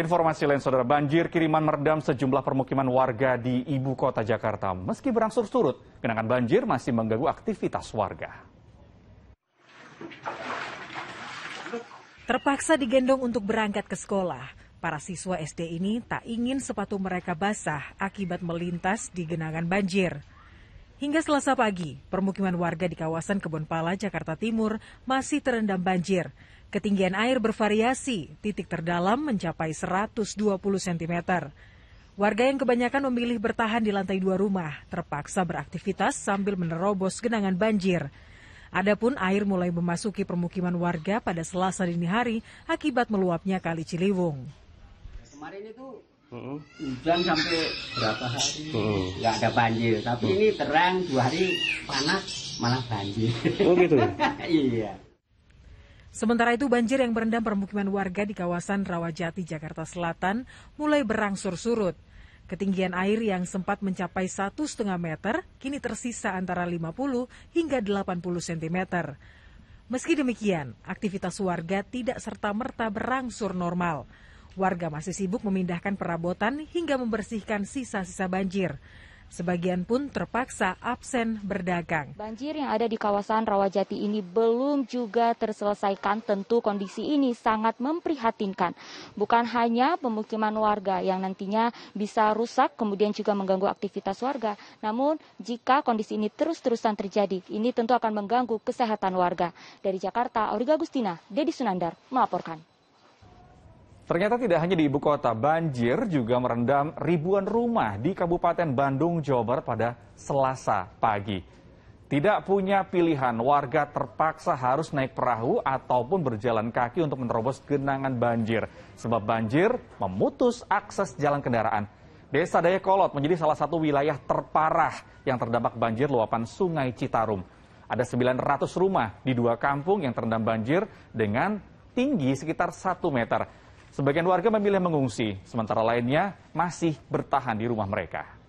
Informasi lain, saudara, banjir kiriman meredam sejumlah permukiman warga di ibu kota Jakarta. Meski berangsur-surut, genangan banjir masih mengganggu aktivitas warga. Terpaksa digendong untuk berangkat ke sekolah. Para siswa SD ini tak ingin sepatu mereka basah akibat melintas di genangan banjir. Hingga selasa pagi, permukiman warga di kawasan Kebonpala, Jakarta Timur masih terendam banjir. Ketinggian air bervariasi, titik terdalam mencapai 120 cm. Warga yang kebanyakan memilih bertahan di lantai dua rumah, terpaksa beraktivitas sambil menerobos genangan banjir. Adapun air mulai memasuki permukiman warga pada Selasa dini hari akibat meluapnya Kali Ciliwung. Kemarin itu hujan sampai berapa hari Gak ada banjir tapi mm. ini terang dua hari panas malah banjir oh gitu ya? iya Sementara itu banjir yang merendam permukiman warga di kawasan Rawajati, Jakarta Selatan mulai berangsur surut. Ketinggian air yang sempat mencapai 1,5 meter kini tersisa antara 50 hingga 80 cm. Meski demikian, aktivitas warga tidak serta-merta berangsur normal. Warga masih sibuk memindahkan perabotan hingga membersihkan sisa-sisa banjir. Sebagian pun terpaksa absen berdagang. Banjir yang ada di kawasan Rawajati ini belum juga terselesaikan. Tentu kondisi ini sangat memprihatinkan. Bukan hanya pemukiman warga yang nantinya bisa rusak kemudian juga mengganggu aktivitas warga. Namun jika kondisi ini terus-terusan terjadi, ini tentu akan mengganggu kesehatan warga. Dari Jakarta, Auriga Agustina, Dedi Sunandar melaporkan. Ternyata tidak hanya di ibu kota, banjir juga merendam ribuan rumah di Kabupaten Bandung, Jawa Barat pada Selasa pagi. Tidak punya pilihan, warga terpaksa harus naik perahu ataupun berjalan kaki untuk menerobos genangan banjir. Sebab banjir memutus akses jalan kendaraan. Desa Dayakolot menjadi salah satu wilayah terparah yang terdampak banjir luapan sungai Citarum. Ada 900 rumah di dua kampung yang terendam banjir dengan tinggi sekitar 1 meter. Sebagian warga memilih mengungsi, sementara lainnya masih bertahan di rumah mereka.